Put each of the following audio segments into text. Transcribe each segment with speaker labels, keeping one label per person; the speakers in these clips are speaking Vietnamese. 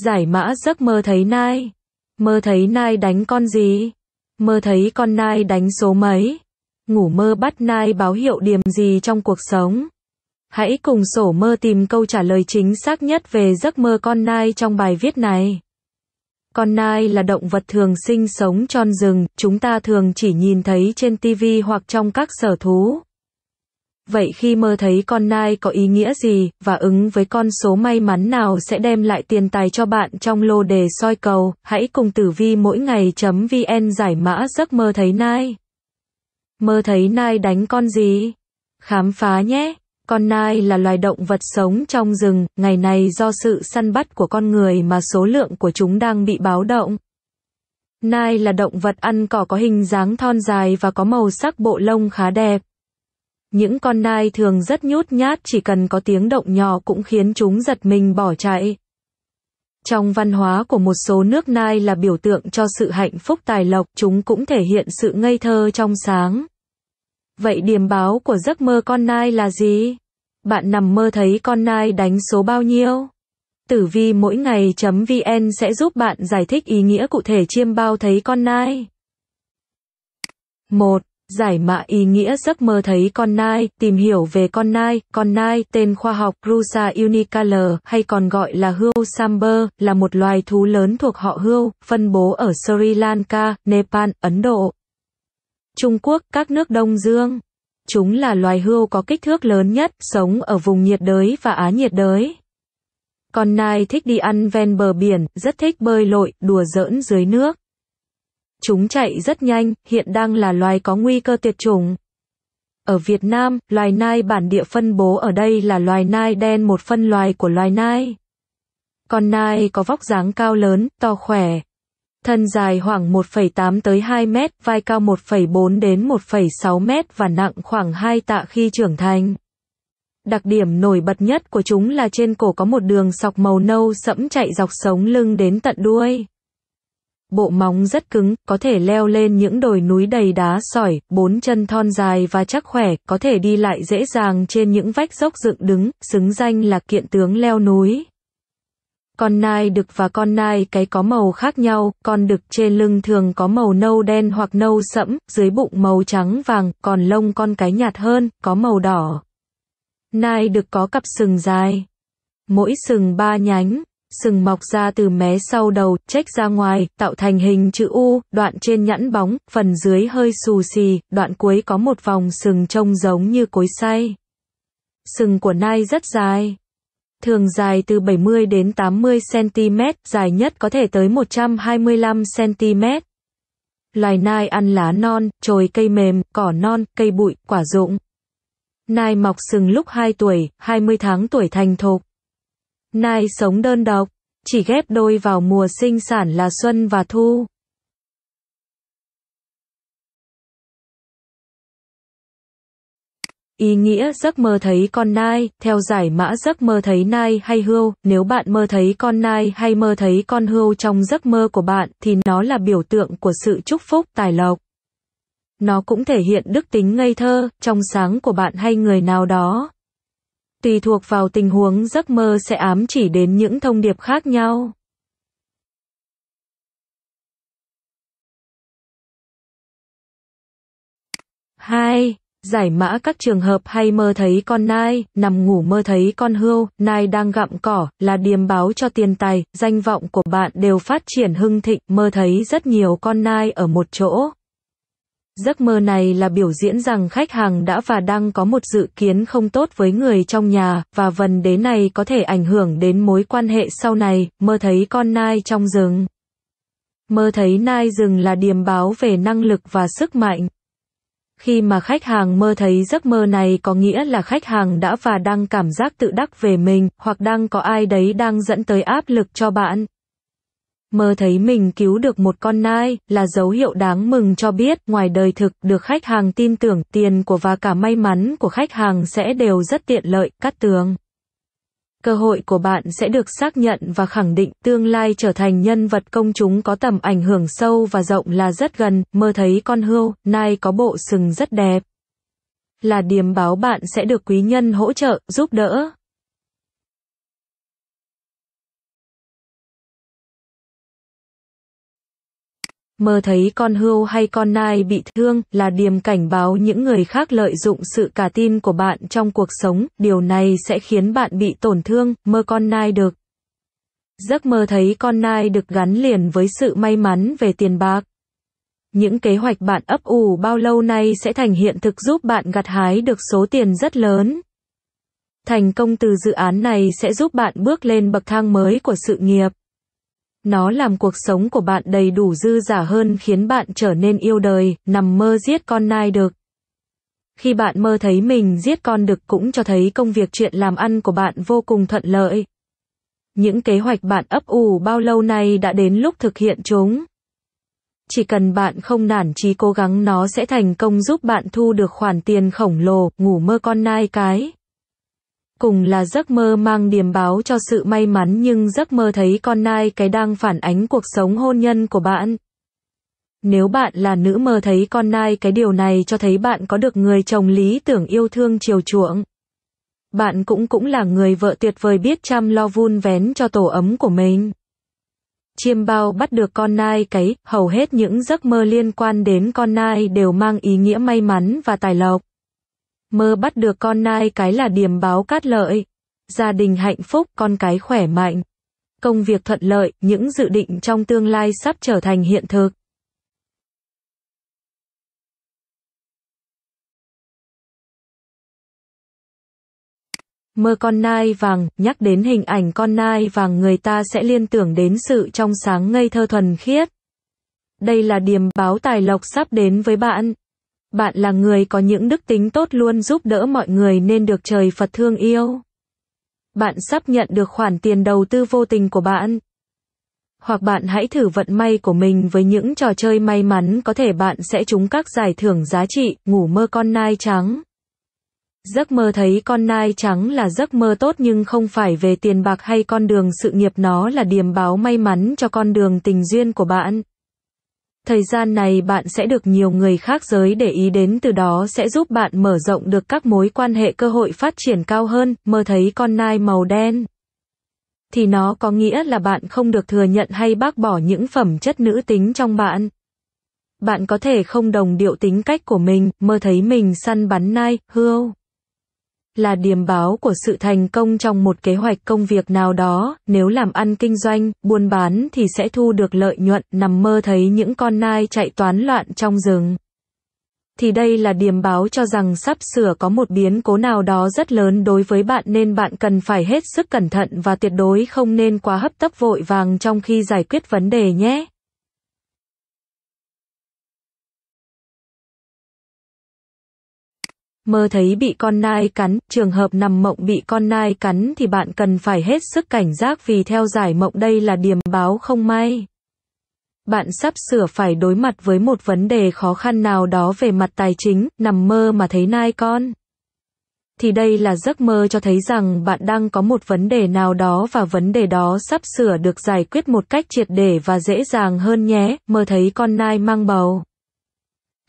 Speaker 1: Giải mã giấc mơ thấy nai. Mơ thấy nai đánh con gì? Mơ thấy con nai đánh số mấy? Ngủ mơ bắt nai báo hiệu điểm gì trong cuộc sống? Hãy cùng sổ mơ tìm câu trả lời chính xác nhất về giấc mơ con nai trong bài viết này. Con nai là động vật thường sinh sống trong rừng, chúng ta thường chỉ nhìn thấy trên TV hoặc trong các sở thú. Vậy khi mơ thấy con nai có ý nghĩa gì và ứng với con số may mắn nào sẽ đem lại tiền tài cho bạn trong lô đề soi cầu, hãy cùng tử vi mỗi ngày.vn giải mã giấc mơ thấy nai. Mơ thấy nai đánh con gì? Khám phá nhé! Con nai là loài động vật sống trong rừng, ngày này do sự săn bắt của con người mà số lượng của chúng đang bị báo động. Nai là động vật ăn cỏ có hình dáng thon dài và có màu sắc bộ lông khá đẹp. Những con nai thường rất nhút nhát chỉ cần có tiếng động nhỏ cũng khiến chúng giật mình bỏ chạy. Trong văn hóa của một số nước nai là biểu tượng cho sự hạnh phúc tài lộc, chúng cũng thể hiện sự ngây thơ trong sáng. Vậy điểm báo của giấc mơ con nai là gì? Bạn nằm mơ thấy con nai đánh số bao nhiêu? Tử vi mỗi ngày.vn sẽ giúp bạn giải thích ý nghĩa cụ thể chiêm bao thấy con nai. 1. Giải mã ý nghĩa giấc mơ thấy con nai, tìm hiểu về con nai, con nai tên khoa học Rusa unicolor hay còn gọi là hươu samber, là một loài thú lớn thuộc họ hươu, phân bố ở Sri Lanka, Nepal, Ấn Độ, Trung Quốc, các nước Đông Dương. Chúng là loài hươu có kích thước lớn nhất, sống ở vùng nhiệt đới và á nhiệt đới. Con nai thích đi ăn ven bờ biển, rất thích bơi lội, đùa giỡn dưới nước. Chúng chạy rất nhanh, hiện đang là loài có nguy cơ tuyệt chủng. Ở Việt Nam, loài nai bản địa phân bố ở đây là loài nai đen một phân loài của loài nai. Con nai có vóc dáng cao lớn, to khỏe. Thân dài khoảng 1,8 tới 2 mét, vai cao 1,4 đến 1,6 mét và nặng khoảng 2 tạ khi trưởng thành. Đặc điểm nổi bật nhất của chúng là trên cổ có một đường sọc màu nâu sẫm chạy dọc sống lưng đến tận đuôi bộ móng rất cứng, có thể leo lên những đồi núi đầy đá sỏi, bốn chân thon dài và chắc khỏe, có thể đi lại dễ dàng trên những vách dốc dựng đứng, xứng danh là kiện tướng leo núi. Con nai đực và con nai cái có màu khác nhau, con đực trên lưng thường có màu nâu đen hoặc nâu sẫm, dưới bụng màu trắng vàng, còn lông con cái nhạt hơn, có màu đỏ. Nai đực có cặp sừng dài. Mỗi sừng ba nhánh, sừng mọc ra từ mé sau đầu, chếch ra ngoài, tạo thành hình chữ U, đoạn trên nhẵn bóng, phần dưới hơi xù xì, đoạn cuối có một vòng sừng trông giống như cối xay. Sừng của nai rất dài. Thường dài từ 70 đến 80 cm, dài nhất có thể tới 125 cm. Loài nai ăn lá non, trồi cây mềm, cỏ non, cây bụi, quả rụng. Nai mọc sừng lúc 2 tuổi, 20 tháng tuổi thành thục. Nai sống đơn
Speaker 2: độc, chỉ ghép đôi vào mùa sinh sản là xuân và thu. Ý nghĩa giấc mơ thấy con nai, theo giải mã giấc mơ thấy nai hay hươu, nếu bạn mơ
Speaker 1: thấy con nai hay mơ thấy con hươu trong giấc mơ của bạn thì nó là biểu tượng của sự chúc phúc tài lộc. Nó cũng thể hiện đức tính ngây thơ, trong sáng của bạn hay người nào đó tùy thuộc vào tình huống giấc mơ sẽ ám chỉ đến những thông
Speaker 2: điệp khác nhau. hai Giải mã các trường hợp hay
Speaker 1: mơ thấy con nai, nằm ngủ mơ thấy con hươu, nai đang gặm cỏ, là điềm báo cho tiền tài, danh vọng của bạn đều phát triển hưng thịnh, mơ thấy rất nhiều con nai ở một chỗ. Giấc mơ này là biểu diễn rằng khách hàng đã và đang có một dự kiến không tốt với người trong nhà, và vần đế này có thể ảnh hưởng đến mối quan hệ sau này, mơ thấy con nai trong rừng. Mơ thấy nai rừng là điềm báo về năng lực và sức mạnh. Khi mà khách hàng mơ thấy giấc mơ này có nghĩa là khách hàng đã và đang cảm giác tự đắc về mình, hoặc đang có ai đấy đang dẫn tới áp lực cho bạn, mơ thấy mình cứu được một con nai, là dấu hiệu đáng mừng cho biết, ngoài đời thực, được khách hàng tin tưởng, tiền của và cả may mắn của khách hàng sẽ đều rất tiện lợi, cắt tường. Cơ hội của bạn sẽ được xác nhận và khẳng định tương lai trở thành nhân vật công chúng có tầm ảnh hưởng sâu và rộng là rất gần, mơ thấy con hươu, nai có bộ sừng rất đẹp. Là điềm báo bạn
Speaker 2: sẽ được quý nhân hỗ trợ, giúp đỡ. Mơ thấy con hươu hay con nai bị thương là điềm cảnh báo những người khác lợi dụng sự cả tin của
Speaker 1: bạn trong cuộc sống, điều này sẽ khiến bạn bị tổn thương, mơ con nai được. Giấc mơ thấy con nai được gắn liền với sự may mắn về tiền bạc. Những kế hoạch bạn ấp ủ bao lâu nay sẽ thành hiện thực giúp bạn gặt hái được số tiền rất lớn. Thành công từ dự án này sẽ giúp bạn bước lên bậc thang mới của sự nghiệp. Nó làm cuộc sống của bạn đầy đủ dư giả hơn khiến bạn trở nên yêu đời, nằm mơ giết con nai được. Khi bạn mơ thấy mình giết con được cũng cho thấy công việc chuyện làm ăn của bạn vô cùng thuận lợi. Những kế hoạch bạn ấp ủ bao lâu nay đã đến lúc thực hiện chúng. Chỉ cần bạn không nản chí cố gắng nó sẽ thành công giúp bạn thu được khoản tiền khổng lồ, ngủ mơ con nai cái. Cùng là giấc mơ mang điềm báo cho sự may mắn nhưng giấc mơ thấy con nai cái đang phản ánh cuộc sống hôn nhân của bạn. Nếu bạn là nữ mơ thấy con nai cái điều này cho thấy bạn có được người chồng lý tưởng yêu thương chiều chuộng. Bạn cũng cũng là người vợ tuyệt vời biết chăm lo vun vén cho tổ ấm của mình. Chiêm bao bắt được con nai cái, hầu hết những giấc mơ liên quan đến con nai đều mang ý nghĩa may mắn và tài lộc mơ bắt được con nai cái là điểm báo cát lợi. Gia đình hạnh phúc, con cái khỏe mạnh.
Speaker 2: Công việc thuận lợi, những dự định trong tương lai sắp trở thành hiện thực. Mơ con nai vàng, nhắc đến hình ảnh con nai vàng người
Speaker 1: ta sẽ liên tưởng đến sự trong sáng ngây thơ thuần khiết. Đây là điểm báo tài lộc sắp đến với bạn. Bạn là người có những đức tính tốt luôn giúp đỡ mọi người nên được trời Phật thương yêu. Bạn sắp nhận được khoản tiền đầu tư vô tình của bạn. Hoặc bạn hãy thử vận may của mình với những trò chơi may mắn có thể bạn sẽ trúng các giải thưởng giá trị, ngủ mơ con nai trắng. Giấc mơ thấy con nai trắng là giấc mơ tốt nhưng không phải về tiền bạc hay con đường sự nghiệp nó là điềm báo may mắn cho con đường tình duyên của bạn. Thời gian này bạn sẽ được nhiều người khác giới để ý đến từ đó sẽ giúp bạn mở rộng được các mối quan hệ cơ hội phát triển cao hơn, mơ thấy con nai màu đen. Thì nó có nghĩa là bạn không được thừa nhận hay bác bỏ những phẩm chất nữ tính trong bạn. Bạn có thể không đồng điệu tính cách của mình, mơ thấy mình săn bắn nai, hươu là điềm báo của sự thành công trong một kế hoạch công việc nào đó, nếu làm ăn kinh doanh, buôn bán thì sẽ thu được lợi nhuận, nằm mơ thấy những con nai chạy toán loạn trong rừng. Thì đây là điềm báo cho rằng sắp sửa có một biến cố nào đó rất lớn đối với bạn nên bạn cần phải hết sức cẩn thận và tuyệt đối không nên quá hấp
Speaker 2: tấp vội vàng trong khi giải quyết vấn đề nhé. Mơ thấy bị con nai cắn, trường hợp nằm mộng bị con nai cắn thì bạn cần phải hết sức cảnh giác vì theo giải
Speaker 1: mộng đây là điềm báo không may. Bạn sắp sửa phải đối mặt với một vấn đề khó khăn nào đó về mặt tài chính, nằm mơ mà thấy nai con. Thì đây là giấc mơ cho thấy rằng bạn đang có một vấn đề nào đó và vấn đề đó sắp sửa được giải quyết một cách triệt để và dễ dàng hơn nhé, mơ thấy con nai mang bầu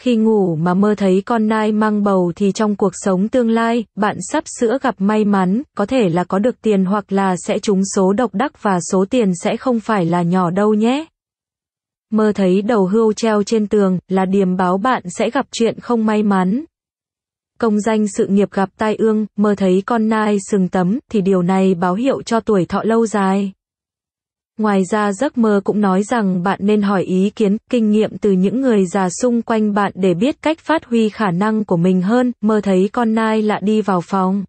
Speaker 1: khi ngủ mà mơ thấy con nai mang bầu thì trong cuộc sống tương lai, bạn sắp sửa gặp may mắn, có thể là có được tiền hoặc là sẽ trúng số độc đắc và số tiền sẽ không phải là nhỏ đâu nhé. Mơ thấy đầu hươu treo trên tường là điềm báo bạn sẽ gặp chuyện không may mắn. Công danh sự nghiệp gặp tai ương, mơ thấy con nai sừng tấm thì điều này báo hiệu cho tuổi thọ lâu dài. Ngoài ra giấc mơ cũng nói rằng bạn nên hỏi ý kiến, kinh nghiệm từ những người già xung quanh bạn để biết cách phát huy khả năng của mình hơn, mơ thấy con nai lạ đi vào phòng.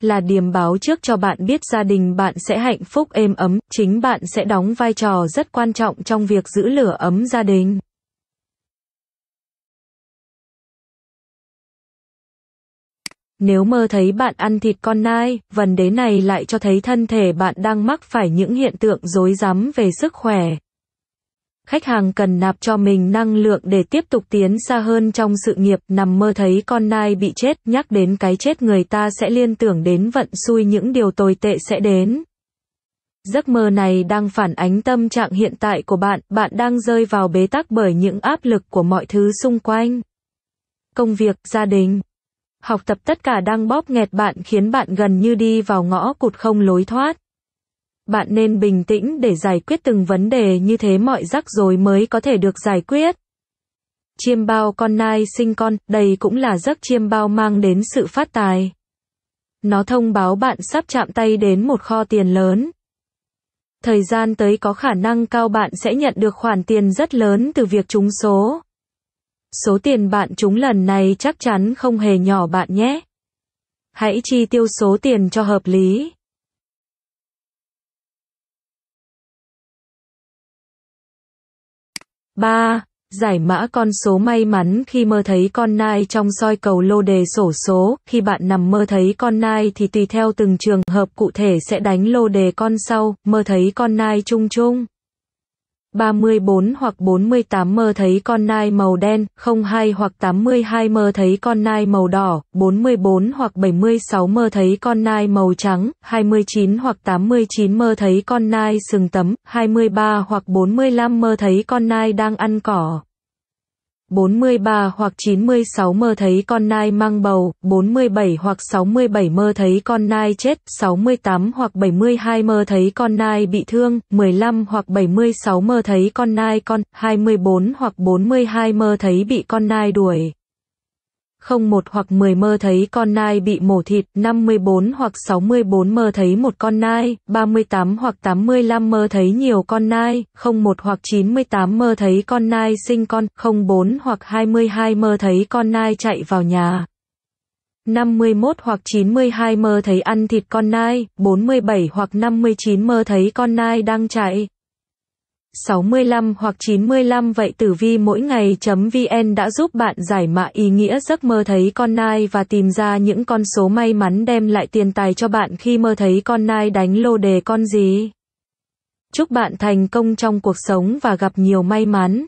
Speaker 1: Là điềm báo trước cho bạn biết gia đình bạn sẽ hạnh phúc êm ấm,
Speaker 2: chính bạn sẽ đóng vai trò rất quan trọng trong việc giữ lửa ấm gia đình. Nếu mơ thấy bạn ăn thịt con nai, vấn đề này lại cho thấy thân thể bạn đang mắc phải
Speaker 1: những hiện tượng rối rắm về sức khỏe. Khách hàng cần nạp cho mình năng lượng để tiếp tục tiến xa hơn trong sự nghiệp nằm mơ thấy con nai bị chết, nhắc đến cái chết người ta sẽ liên tưởng đến vận xui những điều tồi tệ sẽ đến. Giấc mơ này đang phản ánh tâm trạng hiện tại của bạn, bạn đang rơi vào bế tắc bởi những áp lực của mọi thứ xung quanh. Công việc, gia đình Học tập tất cả đang bóp nghẹt bạn khiến bạn gần như đi vào ngõ cụt không lối thoát. Bạn nên bình tĩnh để giải quyết từng vấn đề như thế mọi rắc rối mới có thể được giải quyết. Chiêm bao con nai sinh con, đây cũng là giấc chiêm bao mang đến sự phát tài. Nó thông báo bạn sắp chạm tay đến một kho tiền lớn. Thời gian tới có khả năng cao bạn sẽ nhận được khoản tiền rất lớn từ việc trúng số. Số tiền bạn trúng lần này chắc chắn không hề nhỏ bạn nhé.
Speaker 2: Hãy chi tiêu số tiền cho hợp lý. ba Giải mã con số may mắn khi mơ thấy con nai trong soi cầu lô đề sổ số, khi bạn
Speaker 1: nằm mơ thấy con nai thì tùy theo từng trường hợp cụ thể sẽ đánh lô đề con sau, mơ thấy con nai chung chung. 34 hoặc 48 mơ thấy con nai màu đen, 02 hoặc 82 mơ thấy con nai màu đỏ, 44 hoặc 76 mơ thấy con nai màu trắng, 29 hoặc 89 mơ thấy con nai sừng tấm, 23 hoặc 45 mơ thấy con nai đang ăn cỏ. 43 hoặc 96 mơ thấy con nai mang bầu, 47 hoặc 67 mơ thấy con nai chết, 68 hoặc 72 mơ thấy con nai bị thương, 15 hoặc 76 mơ thấy con nai con, 24 hoặc 42 mơ thấy bị con nai đuổi không một hoặc 10 mơ thấy con nai bị mổ thịt, 54 hoặc 64 mơ thấy một con nai, 38 hoặc 85 mơ thấy nhiều con nai, không một hoặc 98 mơ thấy con nai sinh con, không bốn hoặc 22 mơ thấy con nai chạy vào nhà. 51 hoặc 92 mơ thấy ăn thịt con nai, 47 hoặc 59 mơ thấy con nai đang chạy, 65 hoặc 95 vậy tử vi mỗi ngày.vn đã giúp bạn giải mã ý nghĩa giấc mơ thấy con nai và tìm ra những con số may mắn đem lại tiền tài cho bạn khi mơ thấy con nai đánh lô đề con gì.
Speaker 2: Chúc bạn thành công trong cuộc sống và gặp nhiều may mắn.